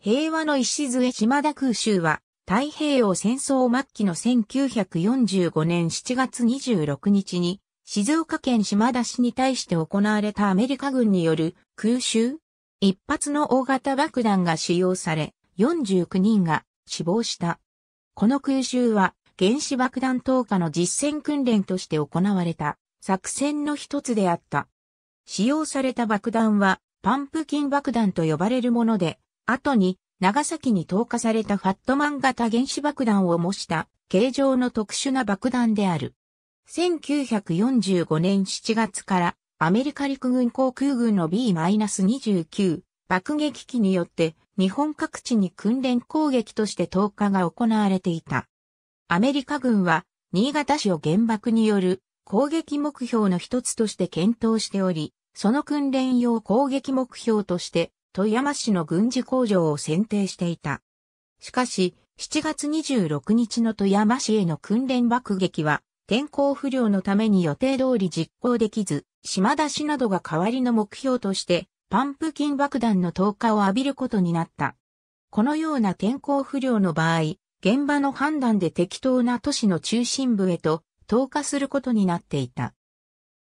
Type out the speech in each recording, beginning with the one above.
平和の礎島田空襲は、太平洋戦争末期の1945年7月26日に、静岡県島田市に対して行われたアメリカ軍による空襲一発の大型爆弾が使用され、49人が死亡した。この空襲は原子爆弾投下の実践訓練として行われた作戦の一つであった。使用された爆弾はパンプキン爆弾と呼ばれるもので、後に長崎に投下されたファットマン型原子爆弾を模した形状の特殊な爆弾である。1945年7月からアメリカ陸軍航空軍の B-29 爆撃機によって日本各地に訓練攻撃として投下が行われていた。アメリカ軍は新潟市を原爆による攻撃目標の一つとして検討しており、その訓練用攻撃目標として富山市の軍事工場を選定していた。しかし、7月26日の富山市への訓練爆撃は、天候不良のために予定通り実行できず、島田市などが代わりの目標として、パンプキン爆弾の投下を浴びることになった。このような天候不良の場合、現場の判断で適当な都市の中心部へと投下することになっていた。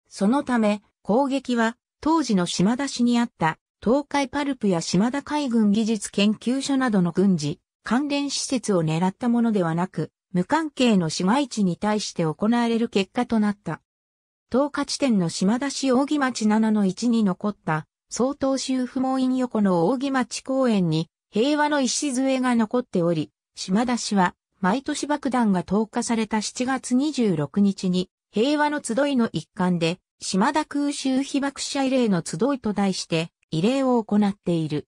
そのため、攻撃は当時の島田市にあった東海パルプや島田海軍技術研究所などの軍事、関連施設を狙ったものではなく、無関係の市街地に対して行われる結果となった。東下地点の島田市扇町7の1に残った総統州不毛院横の扇町公園に平和の礎が残っており、島田市は毎年爆弾が投下された7月26日に平和の集いの一環で島田空襲被爆者慰霊の集いと題して慰霊を行っている。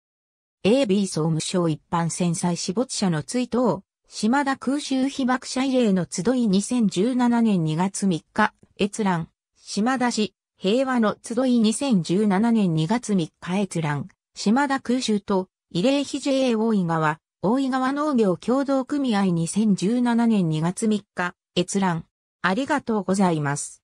AB 総務省一般戦災死没者の追悼、島田空襲被爆者慰霊の集い2017年2月3日、閲覧、島田市、平和の集い2017年2月3日閲覧、島田空襲と、慰霊碑 JA 大井川、大井川農業共同組合2017年2月3日、閲覧、ありがとうございます。